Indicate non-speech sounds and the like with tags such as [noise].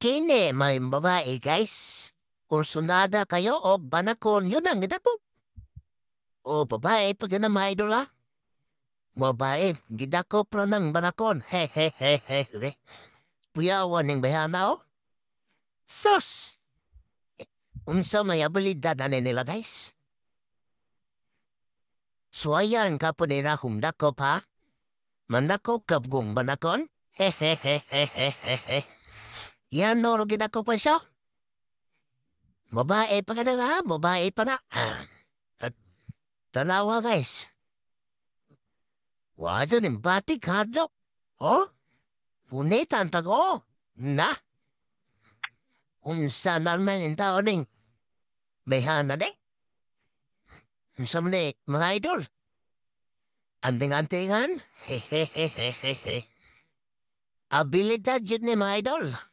Kini may babae guys. Kursunada kayo o banakon yun ang gidako. O babae pag yun ang mga ha. Babae, gidako pro ng banakon. He he he he he. Puyawan ng bayana o. Sus! Unsa may abilidad na nila guys. Suayan ka po nila humdakop ha. Manakop kabgong banakon. He he he he he he he. Yan no, gina ko pa siya. Babae pa ka na nga, babae pa na. [clears throat] At tanawa guys. Wajo ng batik Ho? Oh? Punitan tag tago. Na? Unsa naman yung tao ding. Behana ding. Unsa mga idol. Anting-antingan. [laughs] Hehehehehe. Abilidad yun ni mga idol.